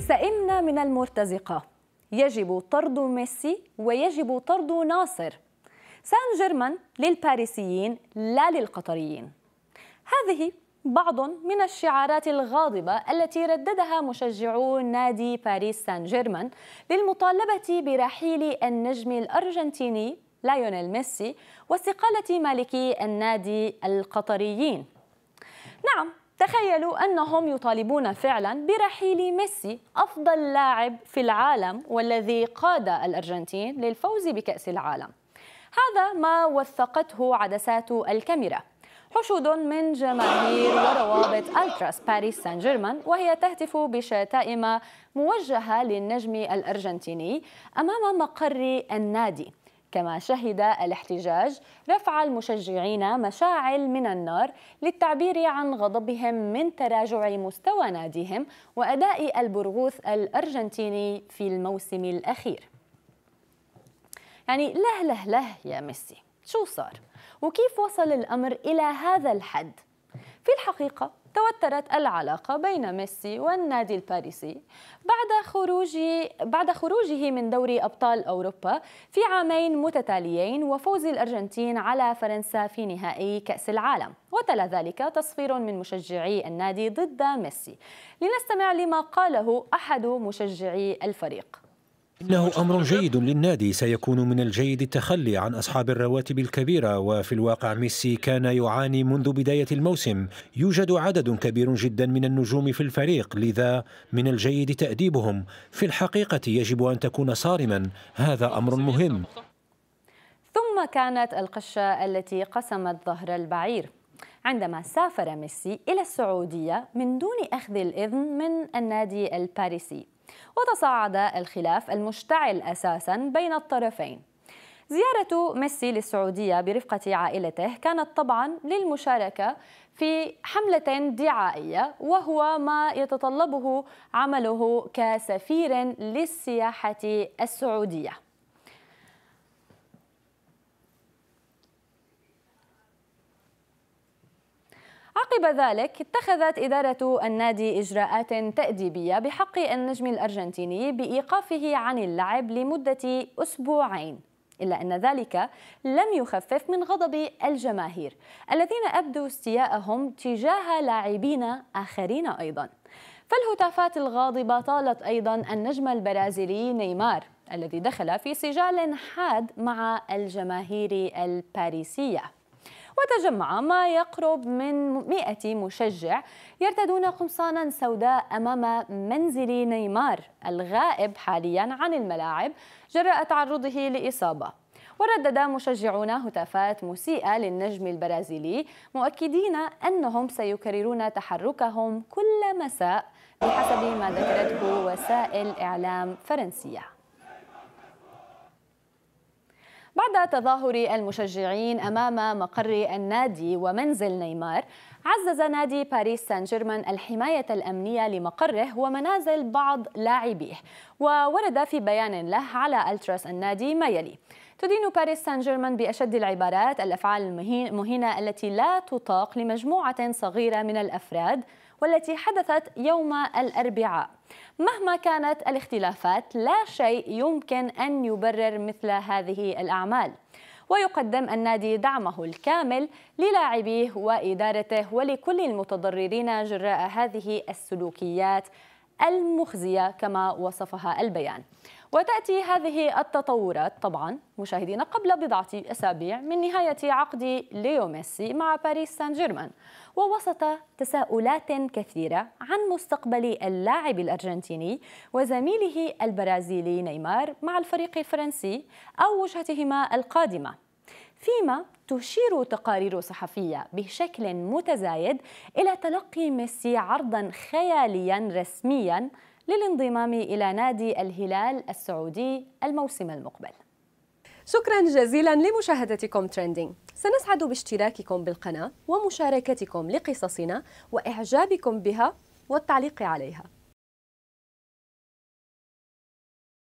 سئمنا من المرتزقة يجب طرد ميسي ويجب طرد ناصر سان جيرمان للباريسيين لا للقطريين هذه بعض من الشعارات الغاضبة التي رددها مشجعو نادي باريس سان جيرمان للمطالبة برحيل النجم الأرجنتيني لايونيل ميسي واستقالة مالكي النادي القطريين نعم تخيلوا أنهم يطالبون فعلا برحيل ميسي أفضل لاعب في العالم والذي قاد الأرجنتين للفوز بكأس العالم هذا ما وثقته عدسات الكاميرا حشود من جماهير وروابط التراس باريس سان جيرمان وهي تهتف بشتائم موجهه للنجم الارجنتيني امام مقر النادي كما شهد الاحتجاج رفع المشجعين مشاعل من النار للتعبير عن غضبهم من تراجع مستوى ناديهم وأداء البرغوث الأرجنتيني في الموسم الأخير يعني له له له يا ميسي شو صار وكيف وصل الأمر إلى هذا الحد في الحقيقة توترت العلاقة بين ميسي والنادي الباريسي بعد خروجه بعد خروجه من دوري أبطال أوروبا في عامين متتاليين وفوز الأرجنتين على فرنسا في نهائي كأس العالم وتلا ذلك تصفير من مشجعي النادي ضد ميسي لنستمع لما قاله أحد مشجعي الفريق إنه أمر جيد للنادي سيكون من الجيد التخلي عن أصحاب الرواتب الكبيرة وفي الواقع ميسي كان يعاني منذ بداية الموسم يوجد عدد كبير جدا من النجوم في الفريق لذا من الجيد تأديبهم في الحقيقة يجب أن تكون صارما هذا أمر مهم ثم كانت القشة التي قسمت ظهر البعير عندما سافر ميسي إلى السعودية من دون أخذ الإذن من النادي الباريسي وتصاعد الخلاف المشتعل أساسا بين الطرفين زيارة ميسي للسعودية برفقة عائلته كانت طبعا للمشاركة في حملة دعائية وهو ما يتطلبه عمله كسفير للسياحة السعودية عقب ذلك اتخذت إدارة النادي إجراءات تأديبية بحق النجم الأرجنتيني بإيقافه عن اللعب لمدة أسبوعين إلا أن ذلك لم يخفف من غضب الجماهير الذين أبدوا استياءهم تجاه لاعبين آخرين أيضا فالهتافات الغاضبة طالت أيضا النجم البرازيلي نيمار الذي دخل في سجال حاد مع الجماهير الباريسية وتجمع ما يقرب من 100 مشجع يرتدون قمصانا سوداء أمام منزل نيمار الغائب حاليا عن الملاعب جراء تعرضه لإصابة وردد مشجعون هتافات مسيئة للنجم البرازيلي مؤكدين أنهم سيكررون تحركهم كل مساء بحسب ما ذكرته وسائل إعلام فرنسية بعد تظاهر المشجعين أمام مقر النادي ومنزل نيمار عزز نادي باريس سان جيرمان الحماية الأمنية لمقره ومنازل بعض لاعبيه وورد في بيان له على التراس النادي ما يلي تدين باريس سان جيرمان بأشد العبارات الأفعال المهينة التي لا تطاق لمجموعة صغيرة من الأفراد والتي حدثت يوم الأربعاء مهما كانت الاختلافات لا شيء يمكن أن يبرر مثل هذه الأعمال ويقدم النادي دعمه الكامل للاعبيه وإدارته ولكل المتضررين جراء هذه السلوكيات المخزية كما وصفها البيان وتأتي هذه التطورات طبعا مشاهدينا قبل بضعة أسابيع من نهاية عقد ليو ميسي مع باريس سان جيرمان ووسط تساؤلات كثيرة عن مستقبل اللاعب الأرجنتيني وزميله البرازيلي نيمار مع الفريق الفرنسي أو وجهتهما القادمة فيما تشير تقارير صحفية بشكل متزايد إلى تلقي ميسي عرضا خياليا رسميا للانضمام إلى نادي الهلال السعودي الموسم المقبل شكرا جزيلا لمشاهدتكم ترندينج سنسعد باشتراككم بالقناة ومشاركتكم لقصصنا وإعجابكم بها والتعليق عليها